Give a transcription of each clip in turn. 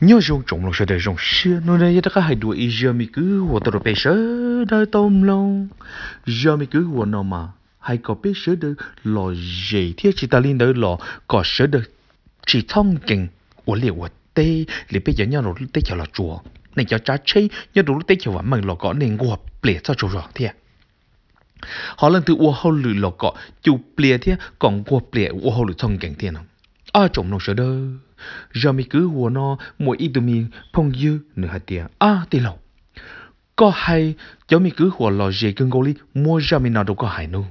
nhớ dùng trộm lòng sẽ để dùng xưa nó đây tất có hai đuổi ý giờ mi cứ hồ tao bé sớ đời tôm lòng giờ mi cứ hồ nó mà hai có bê sớ đời lò gì thiết chỉ ta linh đời lò có sớ đời chỉ thông kinh của liệu của tê liệu bây giờ nhau rồi tê chờ là chùa này cho trái chơi nhớ đủ tê chờ vẫn mình lò có nên gộp lệ cho chùa rồi thiệt họ lần từ ô hô lử lò có chụp bể thiệt còn gộp bể ô hô lử thông kinh thiệt không Ờ, giờ cứ 아 좀노 셔더 저미 그 원어 뭐 이드미 펑유 느하티아 아 띠로 có hay cho mi cứ hồ lò dễ cưng goli mua ra mi nào đâu có hay nu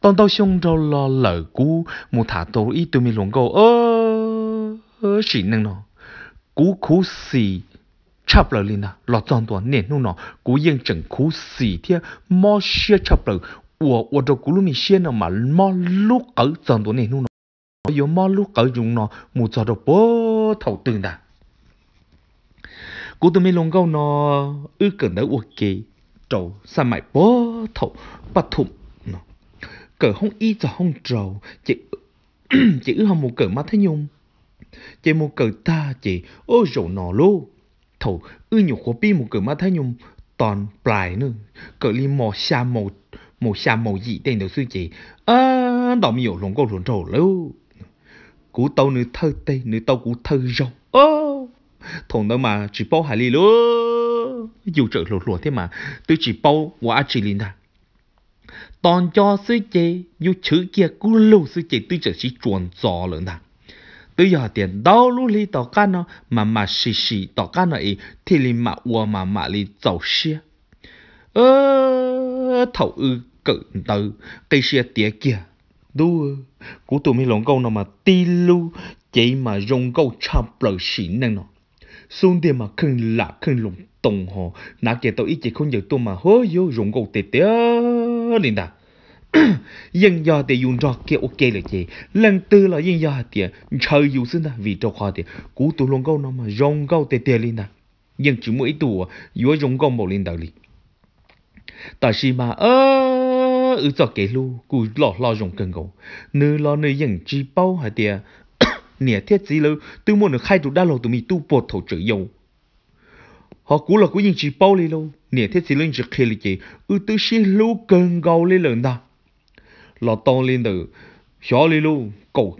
tòn tao xong đâu lo lợ cú mu thả tổ ít tụi mi luôn go ơ chỉ nâng nó cú à. cú xì chập lợ à, lọ tòn tòn nè nu nó cú yên chừng cú xì thia mò xia chập lợ ủa ủa đâu cú lúc mi xia nào mà mò lúc ở tòn tòn nè nu yếu mò lúc cỡ dùng nó mù cho đồ bố thấu tương đã cô tụi mình lòng gâu nó ư cần đỡ uộc kỳ trầu sa mày bố thấu bắt thủng nó cỡ không y cho không trâu chỉ chỉ ư hông một cỡ mà thế nhung chỉ một cỡ ta chỉ ô rổ nó luôn thấu ư nhục của pi một cỡ mà thế nhung toàn bài nữa cỡ li mò xa màu màu xa màu dị tên đầu sư chị, à đó mi lòng câu lông trầu lâu cú tàu nữ thơ tê nữ tàu cú thơ râu ô thằng đó mà chỉ bao hải lý luôn dù trợ lụt lụt thế mà tôi chỉ bao quả chỉ linh đà toàn cho sư chế dù chữ kia cú lưu sư chế tôi chỉ chỉ chuẩn gió lớn đà tôi giờ tiền đâu lũ lý tàu cá nó mà mà xì xì tàu cá nó ấy thì lý mà ua mà mà lý giàu xia ơ thầu ư cự từ cây xe tía kia Du Của tụi mình lộn câu nào mà ti lu Chỉ mà rong câu chạp lời xỉ năng nào xuống tiền mà khưng lạ khưng lộn tổng hồ Nà kìa tao ít chỉ không dự tụi mà hớ vô rong câu tệ tệ Nên đà Dân do thì dùng rõ kia ok là chị Lần tư là dân do thì chơi dù xin đà vì trò khó thì Của tụi lộn câu nào mà rong câu tệ tệ lên đà Dân chỉ mỗi tụi Dù rong câu một lên đà liền Tại sao mà ơ cho ở cho cái lu cú lọ lọ dùng cần gỗ nữ lọ nữ dừng chi bao hay tiệt nè thiết gì lu tôi muốn được khai tụ đa lô tụi mình tu bột thổ chữ dầu họ cú là cú dừng chi bao li lô nè thiết gì lu chỉ khi li chỉ ư tôi xí lu cần gầu li lần ta lọ to lên từ xó li lu cầu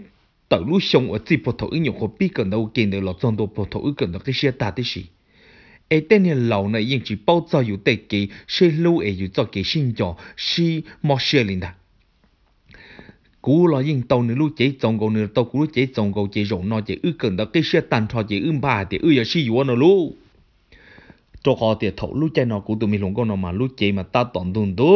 tự lu xong ở chỉ bột thổ ứng nhục họ biết cần đâu kiện được lọ trong đồ bột thổ ứng cần được cái xe ta tới gì ai tên nhân lầu này yên chỉ bao giờ yêu tệ kỳ sẽ lưu ai yêu cho kỳ sinh cho si mò xe lên đã cú lo yên tàu nữa lúc chế chồng gầu nữa tàu cú lúc chế chồng gầu chế rộng nó chế ư cần đó cái xe tàn thọ chế ưm bà thì ư giờ si yêu nó lúc cho họ thì thấu lúc chế nó cú tụi mình lùng con nó mà lúc chế mà ta toàn tuần tu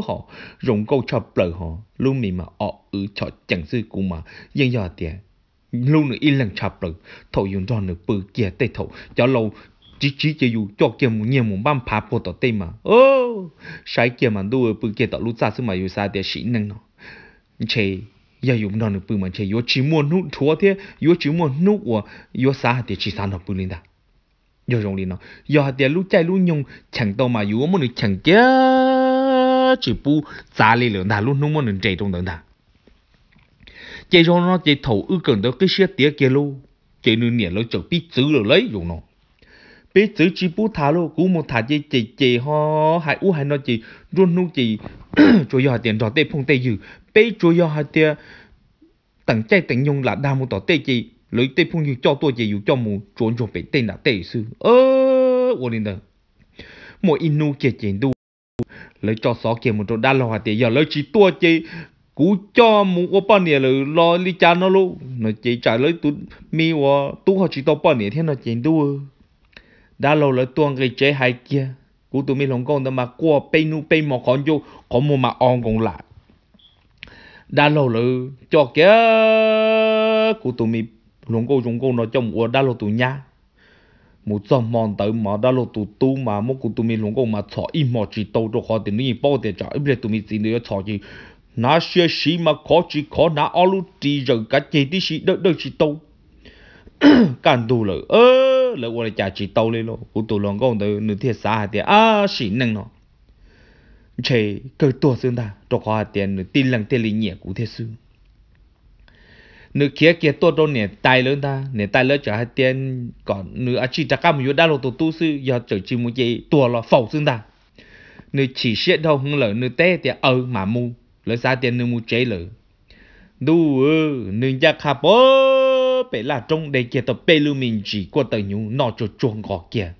họ rộng câu chập lời họ lúc mình mà ọ ư chọ chẳng sư cú mà yên giờ tiền lâu nữa yên lặng chập rồi thổi dùng cho nữa bự kia tê thầu cho lâu chỉ chỉ chỉ dù cho kia muốn nhiều muốn bám phá bộ tỏ tê mà ô sai kia mà đua bự kia tỏ lúc ra xứ mà dù xa để xịn năng nó chê giờ dùng đó nữa bự mà chê yếu chỉ mua nút chúa thế yếu chỉ mua nút của yếu xa để chỉ xa nó bự lên đã yếu rồng lên nó yếu hạt để lúc chạy lúc nhung chẳng đâu mà yếu muốn được chẳng kia chỉ bu giá lên lượng đã lúc lúc muốn được chạy trong đường chế cho nó chế thầu ư cần đó cái xe tía kia luôn chế nương nhẹ nó chở biết chữ rồi lấy dùng nó biết chữ chỉ bút thả luôn cú một thả chế chế chế họ hai u hai nó chị luôn luôn chị chủ do tiền đỏ tê phong tê dữ bé chủ do hai tê tặng chạy tặng nhung là đa một tỏ tê chị lấy tê phong dữ cho tôi chị dụ cho mù trốn trốn bé tê là tê sư ơ ủa lên đó mỗi inu chị chị đu lấy cho xó kia một chỗ đa lo hoa tê giờ lấy chỉ tua chị cú cho mù ô bao nhiêu rồi lo li cha nó luôn nó chỉ trả lời tụ mi ô tu họ chỉ tao bao nhiêu thế nó chỉ đua đã lâu rồi tuang cái chế hai kia cú tụ mi lòng công đó mà qua bay nu bay mò con vô có mù mà on còn lại đã lâu rồi cho kia cú tụ mi lòng công lòng công nó cho ô đã lâu tụ nha mù cho mòn tới mà đã lâu tụ tu mà mù cú tụ mi lòng công mà chọn im mò chỉ tao cho họ tiền nó im bao thì chọn im để mi chỉ nữa chọn gì na xe xí mà có chỉ có na ở lúc chỉ rồi cả chế đi xí đỡ đỡ chỉ tàu càng đủ rồi ơ là qua là chả chỉ tàu lên luôn cụ tụ lòng con từ nửa thiệt xa thì à xí nâng nó chế cơ tua xương ta cho khoa tiền nửa tin lăng tiền lý nhẹ cụ thiệt sư nửa kia kia tua đâu nè tài lớn ta nè tài lớn cho hai tiền còn nửa chỉ trả cam yếu đa lộ tổ tu sư giờ trở chỉ một gì tua là phẩu xương ta nửa chỉ xét đâu không lỡ nửa té thì ơ ờ, mà mu lỡ xa tiền nương mù chế lỡ đu ơ nương gia khá bố bể là trong đây kia tập bê lưu mình chỉ qua tờ nhu nọ cho chuông gò kia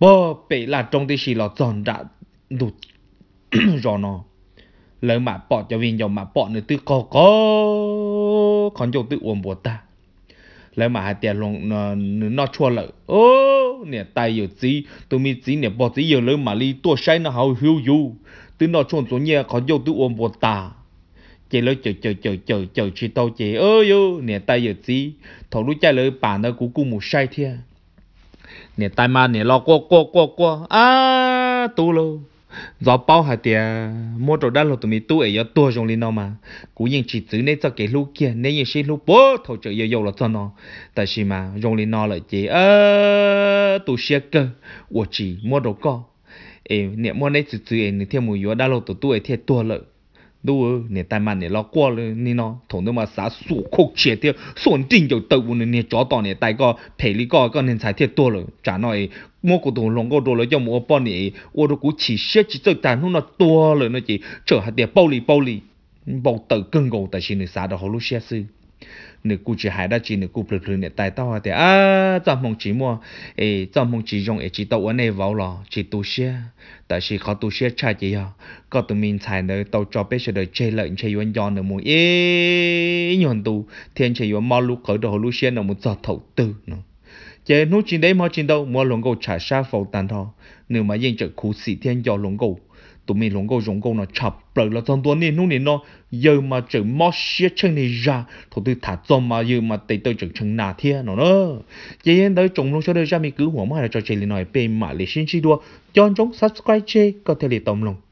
bố bể là trong đây xì lọ giòn đã đủ rõ nọ, lỡ mà bỏ cho viên dòng mà bỏ nữa tư có có còn dòng tư uống bùa ta lỡ mà hai tiền lòng nọ nó chua lỡ ô nè tay giờ gì tôi mi gì nè bỏ gì giờ lỡ mà li tua sai nó hào hiu hiu từ nó chôn xuống nhẹ khó dâu tư ôm buồn ta chị lỡ chờ chờ chờ chờ chờ chị tao chị ơi ơ nè tay giờ gì thầu lúc chạy lỡ bản nó cú cú một sai thia à. nè tay mà nè lo qua qua qua qua à tu lo gió bao hạt tiề mua đồ đắt lô tụi mình tu ấy giờ tua trong linh nó mà cũng nhìn chỉ chữ nên cho cái lúc kia nên nhìn xin lúc bố thầu chờ giờ dầu là cho nó tại sao mà trong linh nó lại chị ơ tu xe cơ của chị mua đồ co 诶，你莫奈住住哎，你听木有？打捞到都会听多了，都不？你大慢你老过了，你喏，同他妈傻傻哭切听，算定就多呢，你家当呢，大家赔哩哥，哥人才听多了，咋诶，我骨头弄哥多来，就木有把你，我都顾起些，只再谈，很多多了，那几，就还听暴力暴力，暴打更狗，但是你傻到好罗些些。nửa cụ chỉ hải đa chỉ nửa cụ phật phật nè tài tao thì à trong mong chỉ mua ê trong mong chỉ dùng ê chỉ tàu ở này vào lò chỉ tu xe tại chỉ khó tu xe cha chỉ à có tụi mình xài nơi tàu cho bé sẽ được chơi lợn chơi yuan yon nữa mua ê nhon tu thiên chơi yuan mau lúc khởi đồ lúc xe nửa một giọt thầu tư nữa chế nút chỉ đấy mà chỉ đâu mua lồng gầu trả sa phẫu tàn thọ nếu mà yên chợ khu sĩ thiên do lồng gầu tụi mình luôn go rong go nó chập bờ là trong tuần này nung này nó giờ mà chữ mót xía chân này ra thôi tư thả cho mà giờ mà tới tới chữ chân nà thia nó nó vậy nên tới trồng luôn cho đây ra mình cứ หัว mà là cho chị lên nói bên mà để xin chi đua cho chúng subscribe chê có thể để tổng lòng